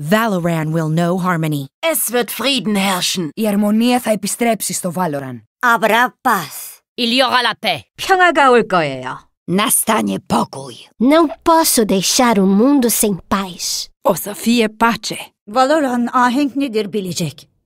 Valoran will know harmony. Es wird Frieden herrschen. Η αρμονία θα επιστρέψει στο Valoran. Abra paz. Il y aura la paix. 평화가 올 거예요. Nastanie pokój. Não posso deixar o mundo sem paz. O să fie pace. Valoran ahenk nedir bilecek.